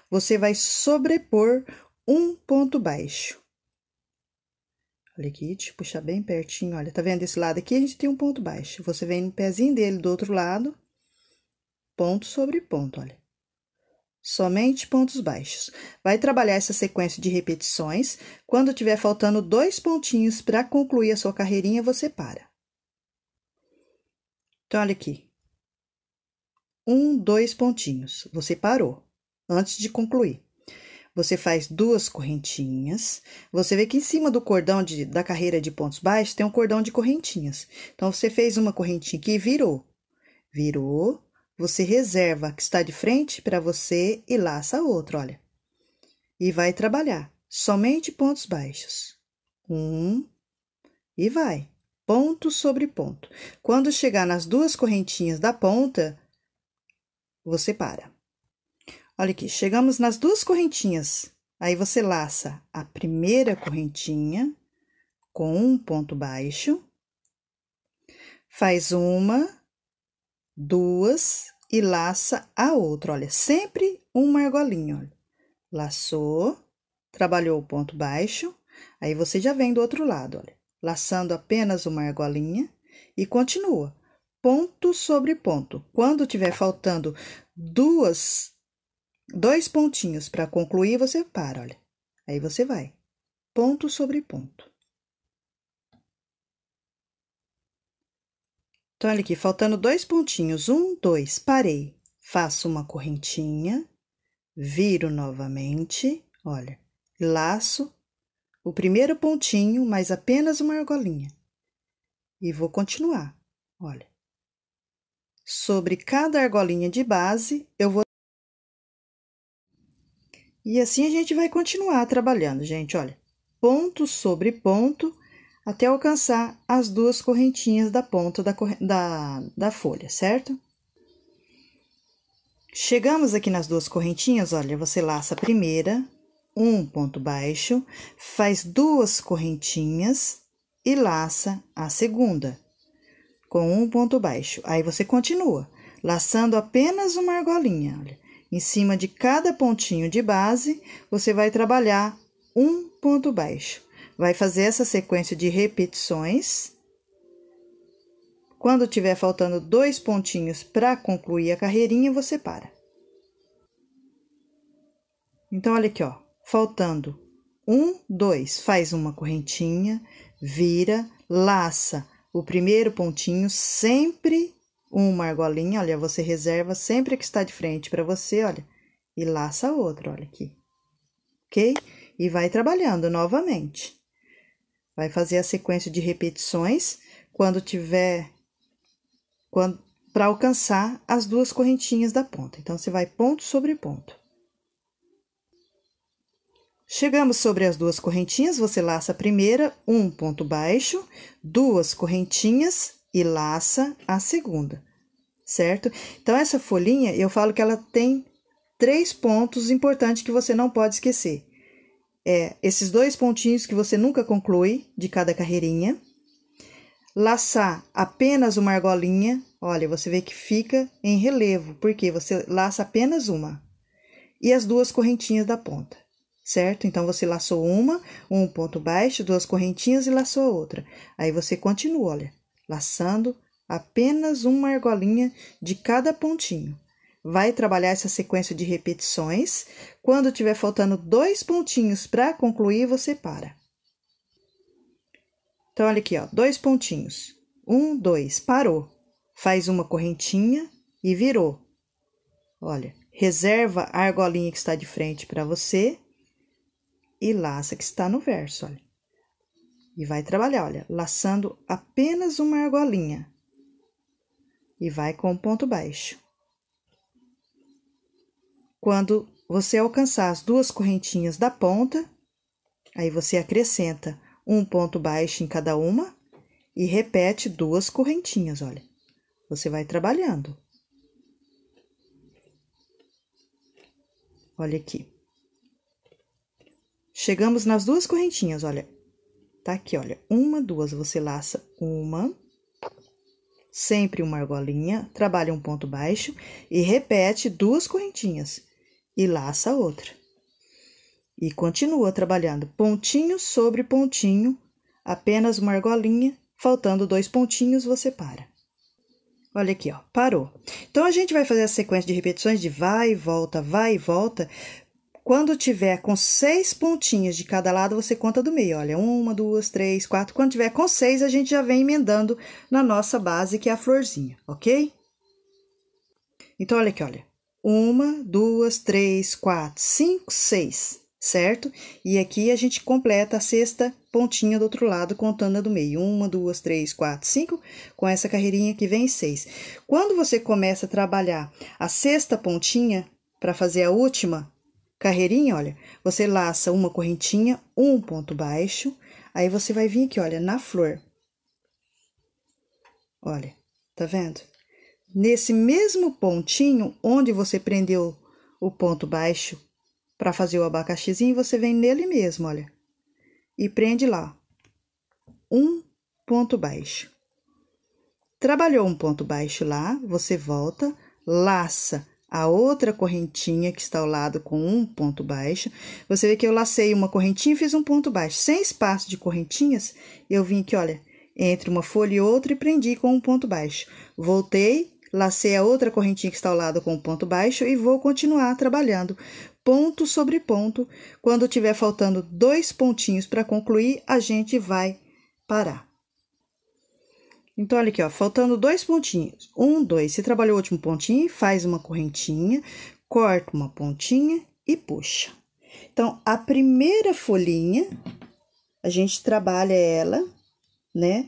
você vai sobrepor um ponto baixo. Olha aqui, deixa eu puxar bem pertinho, olha, tá vendo? Esse lado aqui a gente tem um ponto baixo. Você vem no pezinho dele do outro lado, ponto sobre ponto, olha somente pontos baixos. Vai trabalhar essa sequência de repetições. Quando tiver faltando dois pontinhos para concluir a sua carreirinha, você para. Então, olha aqui. Um, dois pontinhos. Você parou antes de concluir. Você faz duas correntinhas. Você vê que em cima do cordão de, da carreira de pontos baixos tem um cordão de correntinhas. Então, você fez uma correntinha aqui e virou. Virou, você reserva a que está de frente para você e laça a outra, olha. E vai trabalhar somente pontos baixos. Um, e vai, ponto sobre ponto. Quando chegar nas duas correntinhas da ponta, você para. Olha aqui, chegamos nas duas correntinhas. Aí você laça a primeira correntinha com um ponto baixo, faz uma duas e laça a outra. Olha, sempre uma argolinha, olha. Laçou, trabalhou o ponto baixo, aí você já vem do outro lado, olha. Laçando apenas uma argolinha e continua. Ponto sobre ponto. Quando tiver faltando duas, dois pontinhos para concluir, você para, olha. Aí você vai. Ponto sobre ponto. Então, olha aqui, faltando dois pontinhos. Um, dois, parei. Faço uma correntinha, viro novamente, olha, laço o primeiro pontinho, mais apenas uma argolinha. E vou continuar, olha. Sobre cada argolinha de base, eu vou... E assim a gente vai continuar trabalhando, gente, olha. Ponto sobre ponto até alcançar as duas correntinhas da ponta da, da, da folha, certo? Chegamos aqui nas duas correntinhas, olha, você laça a primeira, um ponto baixo, faz duas correntinhas e laça a segunda com um ponto baixo. Aí você continua, laçando apenas uma argolinha, olha. Em cima de cada pontinho de base, você vai trabalhar um ponto baixo. Vai fazer essa sequência de repetições. Quando tiver faltando dois pontinhos para concluir a carreirinha, você para. Então, olha aqui, ó. Faltando um, dois, faz uma correntinha, vira, laça o primeiro pontinho, sempre uma argolinha, olha, você reserva sempre a que está de frente para você, olha, e laça a outra, olha aqui, ok? E vai trabalhando novamente. Vai fazer a sequência de repetições quando tiver quando para alcançar as duas correntinhas da ponta. Então você vai ponto sobre ponto. Chegamos sobre as duas correntinhas, você laça a primeira, um ponto baixo, duas correntinhas e laça a segunda, certo? Então, essa folhinha, eu falo que ela tem três pontos importantes que você não pode esquecer é esses dois pontinhos que você nunca conclui de cada carreirinha. Laçar apenas uma argolinha, olha, você vê que fica em relevo, porque você laça apenas uma. E as duas correntinhas da ponta, certo? Então, você laçou uma, um ponto baixo, duas correntinhas e laçou a outra. Aí, você continua, olha, laçando apenas uma argolinha de cada pontinho vai trabalhar essa sequência de repetições. Quando tiver faltando dois pontinhos para concluir, você para. Então, olha aqui, ó, dois pontinhos. Um, dois, parou. Faz uma correntinha e virou. Olha, reserva a argolinha que está de frente para você e laça que está no verso, olha. E vai trabalhar, olha, laçando apenas uma argolinha. E vai com o ponto baixo. Quando você alcançar as duas correntinhas da ponta, aí você acrescenta um ponto baixo em cada uma e repete duas correntinhas, olha. Você vai trabalhando. Olha aqui. Chegamos nas duas correntinhas, olha. Tá aqui, olha. Uma, duas, você laça uma, sempre uma argolinha, trabalha um ponto baixo e repete duas correntinhas e laça outra. E continua trabalhando pontinho sobre pontinho, apenas uma argolinha, faltando dois pontinhos, você para. Olha aqui, ó, parou. Então a gente vai fazer a sequência de repetições de vai e volta, vai e volta. Quando tiver com seis pontinhas de cada lado, você conta do meio. Olha, uma, duas, três, quatro. Quando tiver com seis, a gente já vem emendando na nossa base, que é a florzinha, ok? Então, olha aqui, olha. Uma, duas, três, quatro, cinco, seis, certo? E aqui a gente completa a sexta pontinha do outro lado, contando a do meio. Uma, duas, três, quatro, cinco, com essa carreirinha que vem seis. Quando você começa a trabalhar a sexta pontinha para fazer a última carreirinha, olha, você laça uma correntinha, um ponto baixo, aí você vai vir aqui, olha, na flor. Olha, tá vendo? nesse mesmo pontinho onde você prendeu o ponto baixo para fazer o abacaxizinho, você vem nele mesmo, olha, e prende lá um ponto baixo. Trabalhou um ponto baixo lá, você volta, laça a outra correntinha que está ao lado com um ponto baixo. Você vê que eu lacei uma correntinha e fiz um ponto baixo. Sem espaço de correntinhas, eu vim aqui, olha, entre uma folha e outra e prendi com um ponto baixo. Voltei, Lacei a outra correntinha que está ao lado com o um ponto baixo e vou continuar trabalhando ponto sobre ponto. Quando tiver faltando dois pontinhos para concluir, a gente vai parar. Então, olha aqui, ó, faltando dois pontinhos. Um, dois. Você trabalhou o último pontinho, faz uma correntinha, corta uma pontinha e puxa. Então, a primeira folhinha, a gente trabalha ela, né?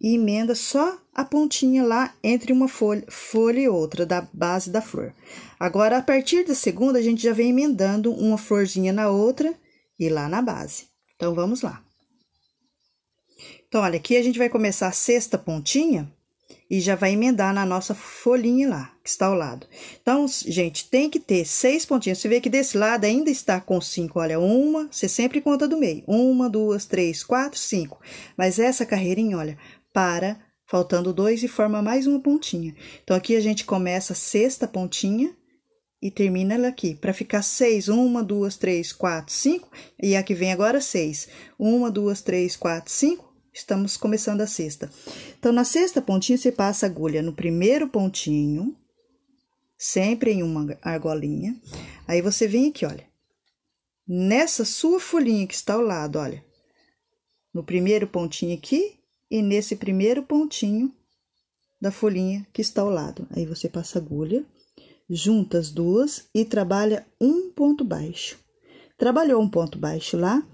e emenda só a pontinha lá entre uma folha, folha e outra da base da flor. Agora, a partir da segunda, a gente já vem emendando uma florzinha na outra e lá na base. Então, vamos lá. Então, olha, aqui a gente vai começar a sexta pontinha e já vai emendar na nossa folhinha lá, que está ao lado. Então, gente, tem que ter seis pontinhos. Você vê que desse lado ainda está com cinco. Olha, uma, você sempre conta do meio. Uma, duas, três, quatro, cinco. Mas essa carreirinha, olha, para, faltando dois, e forma mais uma pontinha. Então, aqui a gente começa a sexta pontinha e termina ela aqui, para ficar seis, uma, duas, três, quatro, cinco, e aqui vem agora seis, uma, duas, três, quatro, cinco, estamos começando a sexta. Então, na sexta pontinha, você passa a agulha no primeiro pontinho, sempre em uma argolinha, aí você vem aqui, olha, nessa sua folhinha que está ao lado, olha, no primeiro pontinho aqui, e nesse primeiro pontinho da folhinha que está ao lado. Aí você passa agulha, junta as duas e trabalha um ponto baixo. Trabalhou um ponto baixo lá,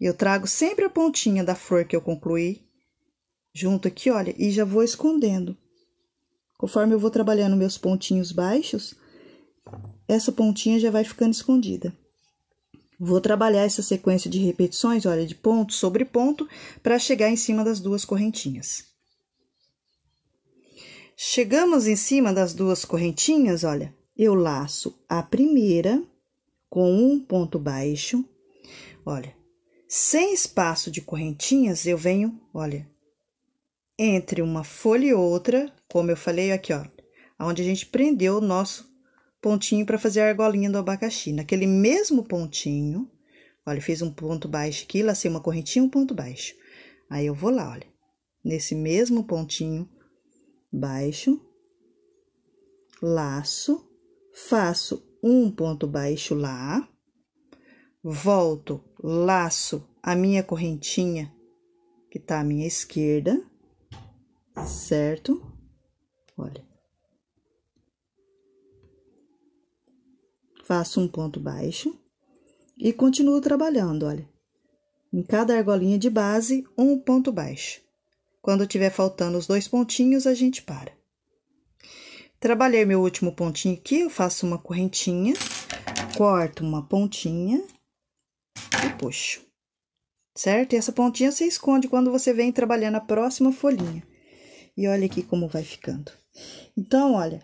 eu trago sempre a pontinha da flor que eu concluí junto aqui, olha, e já vou escondendo. Conforme eu vou trabalhando meus pontinhos baixos, essa pontinha já vai ficando escondida. Vou trabalhar essa sequência de repetições, olha, de ponto sobre ponto, para chegar em cima das duas correntinhas. Chegamos em cima das duas correntinhas, olha, eu laço a primeira com um ponto baixo, olha, sem espaço de correntinhas, eu venho, olha, entre uma folha e outra, como eu falei aqui, ó, onde a gente prendeu o nosso pontinho para fazer a argolinha do abacaxi. Naquele mesmo pontinho, olha, fiz um ponto baixo aqui, lacei uma correntinha, um ponto baixo. Aí eu vou lá, olha, nesse mesmo pontinho baixo, laço, faço um ponto baixo lá, volto, laço a minha correntinha que tá à minha esquerda, certo? Olha, faço um ponto baixo e continuo trabalhando, olha. Em cada argolinha de base, um ponto baixo. Quando tiver faltando os dois pontinhos, a gente para. Trabalhei meu último pontinho aqui, eu faço uma correntinha, corto uma pontinha e puxo. Certo? E essa pontinha você esconde quando você vem trabalhando a próxima folhinha. E olha aqui como vai ficando. Então, olha,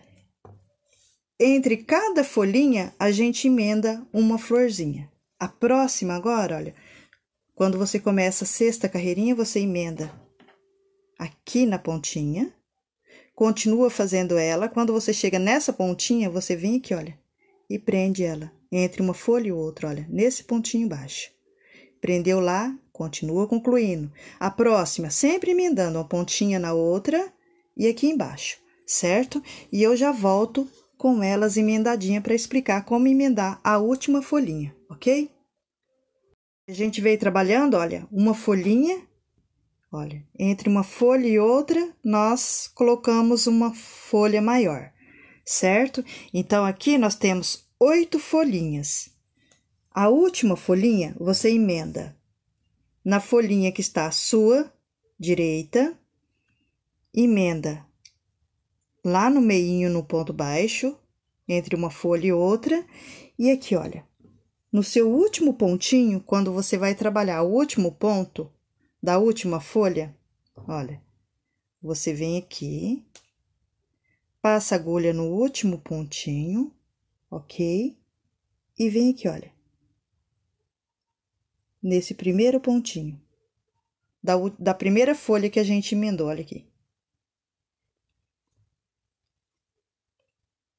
entre cada folhinha, a gente emenda uma florzinha. A próxima agora, olha, quando você começa a sexta carreirinha, você emenda aqui na pontinha, continua fazendo ela. Quando você chega nessa pontinha, você vem aqui, olha, e prende ela entre uma folha e outra, olha, nesse pontinho baixo. Prendeu lá, continua concluindo. A próxima, sempre emendando uma pontinha na outra e aqui embaixo, certo? E eu já volto com elas emendadinha para explicar como emendar a última folhinha, ok? A gente veio trabalhando, olha, uma folhinha, olha, entre uma folha e outra, nós colocamos uma folha maior, certo? Então, aqui nós temos oito folhinhas. A última folhinha você emenda na folhinha que está à sua direita, emenda lá no meinho, no ponto baixo, entre uma folha e outra, e aqui, olha, no seu último pontinho, quando você vai trabalhar o último ponto da última folha, olha, você vem aqui, passa a agulha no último pontinho, ok? E vem aqui, olha, nesse primeiro pontinho da, da primeira folha que a gente emendou, olha aqui.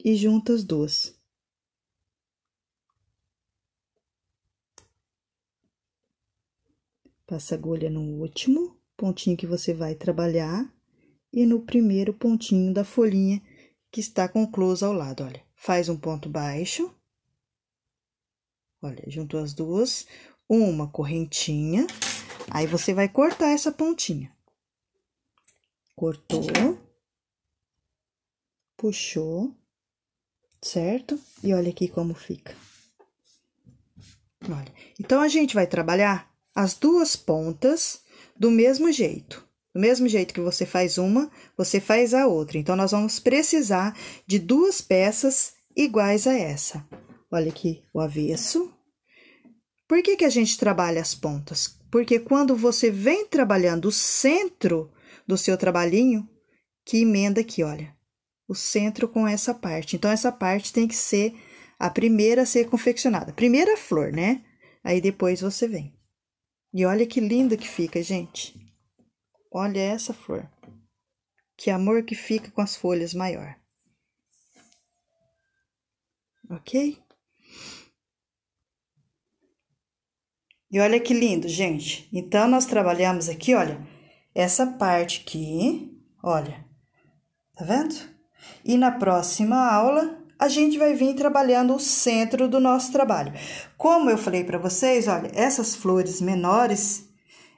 e junta as duas. Passa a agulha no último pontinho que você vai trabalhar e no primeiro pontinho da folhinha que está com close ao lado, olha. Faz um ponto baixo. Olha, juntou as duas, uma correntinha. Aí você vai cortar essa pontinha. Cortou. Puxou certo? E olha aqui como fica. Olha. Então, a gente vai trabalhar as duas pontas do mesmo jeito. Do mesmo jeito que você faz uma, você faz a outra. Então, nós vamos precisar de duas peças iguais a essa. Olha aqui o avesso. Por que, que a gente trabalha as pontas? Porque quando você vem trabalhando o centro do seu trabalhinho, que emenda aqui, olha o centro com essa parte. Então, essa parte tem que ser a primeira a ser confeccionada. Primeira flor, né? Aí depois você vem. E olha que linda que fica, gente. Olha essa flor. Que amor que fica com as folhas maior. Ok? E olha que lindo, gente. Então, nós trabalhamos aqui, olha, essa parte aqui, olha, tá vendo? E na próxima aula, a gente vai vir trabalhando o centro do nosso trabalho. Como eu falei para vocês, olha, essas flores menores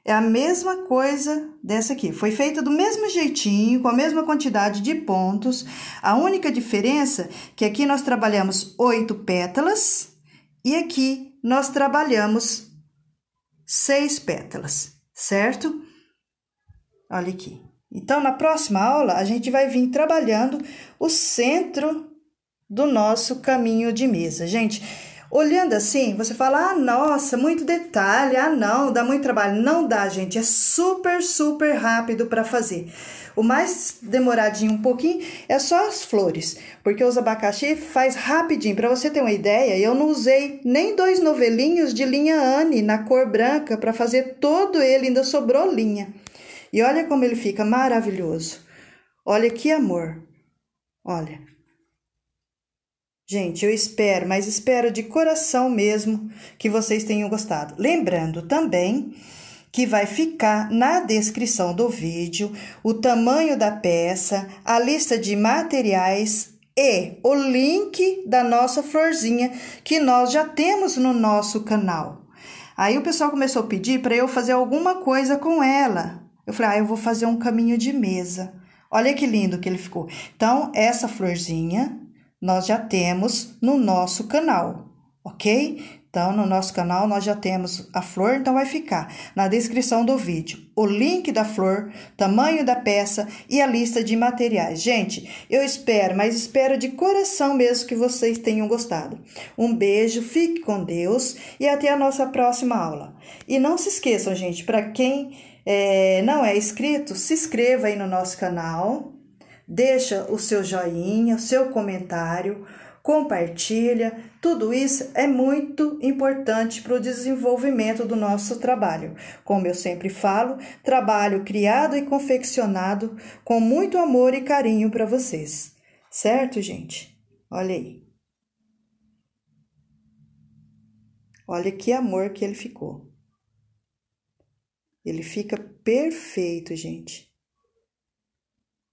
é a mesma coisa dessa aqui. Foi feita do mesmo jeitinho, com a mesma quantidade de pontos. A única diferença é que aqui nós trabalhamos oito pétalas e aqui nós trabalhamos seis pétalas, certo? Olha aqui. Então, na próxima aula, a gente vai vir trabalhando o centro do nosso caminho de mesa. Gente, olhando assim, você fala: ah, nossa, muito detalhe, ah, não, dá muito trabalho. Não dá, gente, é super, super rápido para fazer. O mais demoradinho um pouquinho é só as flores, porque os abacaxi faz rapidinho. Para você ter uma ideia, eu não usei nem dois novelinhos de linha Anne na cor branca para fazer todo ele, ainda sobrou linha. E olha como ele fica maravilhoso. Olha que amor. Olha. Gente, eu espero, mas espero de coração mesmo que vocês tenham gostado. Lembrando também que vai ficar na descrição do vídeo o tamanho da peça, a lista de materiais e o link da nossa florzinha que nós já temos no nosso canal. Aí o pessoal começou a pedir para eu fazer alguma coisa com ela. Eu falei, ah, eu vou fazer um caminho de mesa. Olha que lindo que ele ficou. Então, essa florzinha nós já temos no nosso canal, ok? Então, no nosso canal nós já temos a flor, então vai ficar na descrição do vídeo o link da flor, tamanho da peça e a lista de materiais. Gente, eu espero, mas espero de coração mesmo que vocês tenham gostado. Um beijo, fique com Deus e até a nossa próxima aula. E não se esqueçam, gente, para quem é, não é inscrito, se inscreva aí no nosso canal, deixa o seu joinha, o seu comentário, compartilha. Tudo isso é muito importante para o desenvolvimento do nosso trabalho. Como eu sempre falo, trabalho criado e confeccionado com muito amor e carinho para vocês. Certo, gente? Olha aí. Olha que amor que ele ficou. Ele fica perfeito, gente.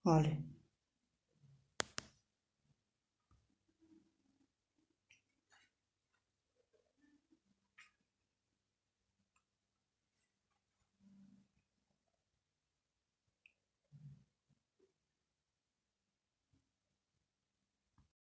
Olha.